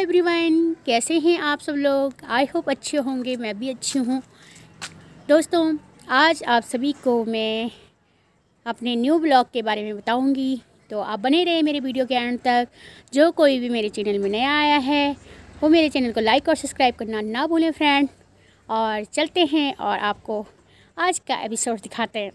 everyone कैसे हैं आप सब लोग आई होप अच्छे होंगे मैं भी अच्छी हूँ दोस्तों आज आप सभी को मैं अपने न्यू ब्लॉग के बारे में बताऊंगी तो आप बने रहे मेरे वीडियो के एंड तक जो कोई भी मेरे चैनल में नया आया है वो मेरे चैनल को लाइक और सब्सक्राइब करना ना भूलें फ्रेंड और चलते हैं और आपको आज का एपिसोड दिखाते हैं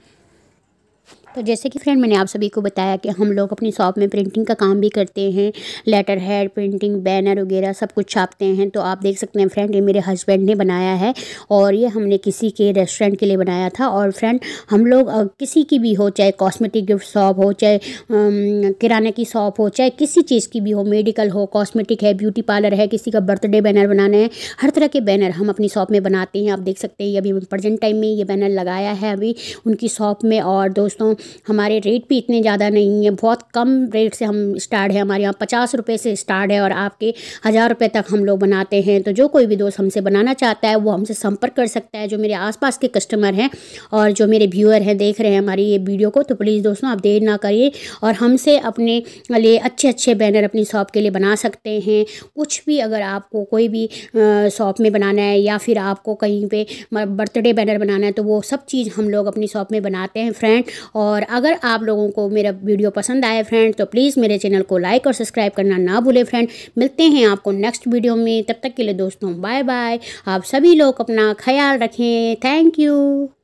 तो जैसे कि फ्रेंड मैंने आप सभी को बताया कि हम लोग अपनी शॉप में प्रिंटिंग का काम भी करते हैं लेटर हेड प्रिंटिंग बैनर वगैरह सब कुछ छापते हैं तो आप देख सकते हैं फ्रेंड ये मेरे हस्बैंड ने बनाया है और ये हमने किसी के रेस्टोरेंट के लिए बनाया था और फ्रेंड हम लोग किसी की भी हो चाहे कॉस्मेटिक गिफ्ट शॉप हो चाहे किराने की शॉप हो चाहे किसी चीज़ की भी हो मेडिकल हो कॉस्मेटिक है ब्यूटी पार्लर है किसी का बर्थडे बैनर बनाना है हर तरह के बैनर हम अपनी शॉप में बनाते हैं आप देख सकते हैं अभी प्रजेंट टाइम में ये बैनर लगाया है अभी उनकी शॉप में और दोस्तों हमारे रेट भी इतने ज़्यादा नहीं है बहुत कम रेट से हम स्टार्ट है हमारे यहाँ पचास रुपये से स्टार्ट है और आपके हज़ार रुपये तक हम लोग बनाते हैं तो जो कोई भी दोस्त हमसे बनाना चाहता है वो हमसे संपर्क कर सकता है जो मेरे आसपास के कस्टमर हैं और जो मेरे व्यूअर हैं देख रहे हैं हमारी ये वीडियो को तो प्लीज़ दोस्तों आप देर ना करिए और हमसे अपने लिए अच्छे अच्छे बैनर अपनी शॉप के लिए बना सकते हैं कुछ भी अगर आपको कोई भी शॉप में बनाना है या फिर आपको कहीं पे बर्थडे बैनर बनाना है तो वो सब चीज़ हम लोग अपनी शॉप में बनाते हैं फ्रेंड और और अगर आप लोगों को मेरा वीडियो पसंद आए फ्रेंड तो प्लीज़ मेरे चैनल को लाइक और सब्सक्राइब करना ना भूलें फ्रेंड मिलते हैं आपको नेक्स्ट वीडियो में तब तक के लिए दोस्तों बाय बाय आप सभी लोग अपना ख्याल रखें थैंक यू